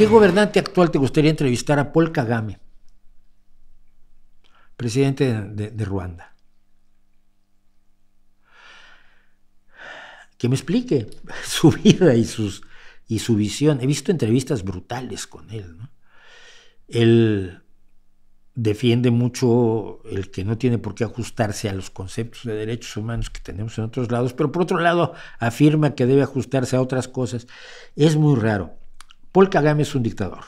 qué gobernante actual te gustaría entrevistar a Paul Kagame, presidente de, Ruanda? Que me explique su vida y, sus, y su visión. He visto entrevistas brutales con él. Él defiende mucho el que no tiene por qué ajustarse a los conceptos de derechos humanos que tenemos en otros lados, pero por otro lado afirma que debe ajustarse a otras cosas. Es muy raro. Paul Kagame es un dictador.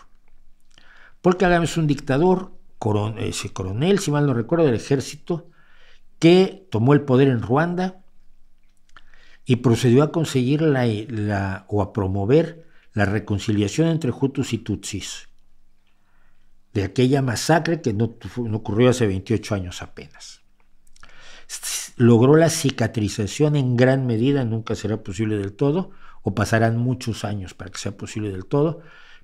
Paul Kagame es un dictador, coronel, ese coronel, si mal no recuerdo, del ejército, que tomó el poder en Ruanda y procedió a conseguir la, o a promover la reconciliación entre Hutus y Tutsis de aquella masacre que no ocurrió hace 28 años apenas logró la cicatrización en gran medida, nunca será posible del todo, o pasarán muchos años para que sea posible del todo,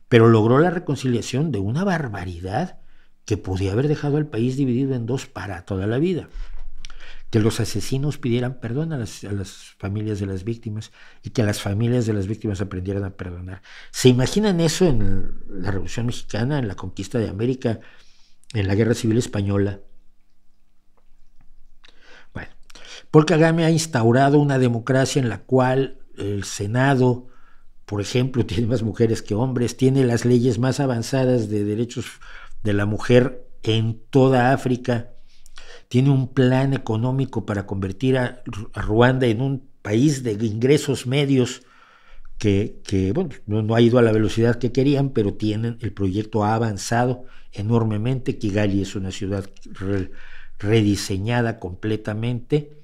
pero logró la reconciliación de una barbaridad que podía haber dejado al país dividido en dos para toda la vida. Que los asesinos pidieran perdón a las, familias de las víctimas y que las familias de las víctimas aprendieran a perdonar. ¿Se imaginan eso en la Revolución Mexicana, en la conquista de América, en la Guerra Civil Española? Bueno, Paul Kagame ha instaurado una democracia en la cual el Senado, por ejemplo, tiene más mujeres que hombres, tiene las leyes más avanzadas de derechos de la mujer en toda África, tiene un plan económico para convertir a, Ruanda en un país de ingresos medios que, bueno, no, ha ido a la velocidad que querían, pero tienen, el proyecto ha avanzado enormemente, Kigali es una ciudad rediseñada completamente,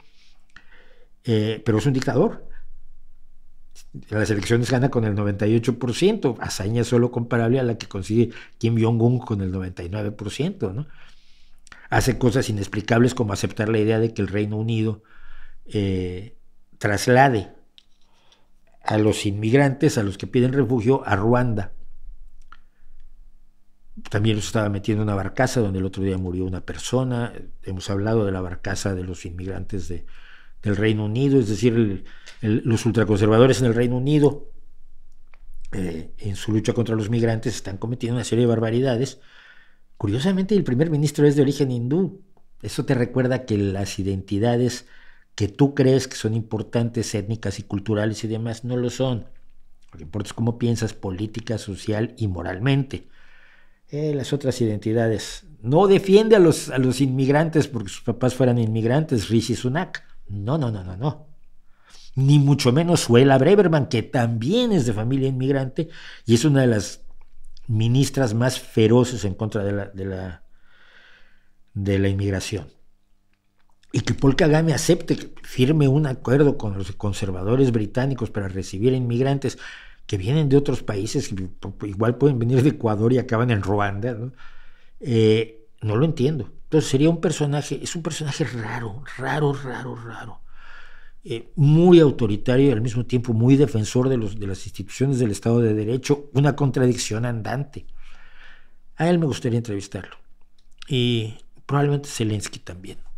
eh, pero es un dictador las elecciones gana con el 98%, hazaña solo comparable a la que consigue Kim Jong-un con el 99%. ¿no? Hace cosas inexplicables como aceptar la idea de que el Reino Unido eh, traslade a los inmigrantes, a los que piden refugio, a Ruanda. También los estaba metiendo en una barcaza donde el otro día murió una persona. Hemos hablado de la barcaza de los inmigrantes de, el Reino Unido, es decir, los ultraconservadores en el Reino Unido, eh, en su lucha contra los migrantes, están cometiendo una serie de barbaridades. Curiosamente, el primer ministro es de origen hindú. Eso te recuerda que las identidades que tú crees que son importantes, étnicas y culturales y demás, no lo son. Lo que importa es cómo piensas política, social y moralmente. Eh, las otras identidades. No defiende a los, a los inmigrantes porque sus papás fueran inmigrantes, Rishi Sunak. No, no, no, no, no. Ni mucho menos Suela Breverman, que también es de familia inmigrante y es una de las ministras más feroces en contra de la, de la, inmigración. Y que Paul Kagame acepte, firme un acuerdo con los conservadores británicos para recibir inmigrantes que vienen de otros países, igual pueden venir de Ecuador y acaban en Ruanda, no eh, lo entiendo sería un personaje, es un personaje raro, raro, raro, raro. Eh, muy autoritario y al mismo tiempo muy defensor de, de las instituciones del Estado de Derecho, una contradicción andante. A él me gustaría entrevistarlo. Y probablemente Zelensky también.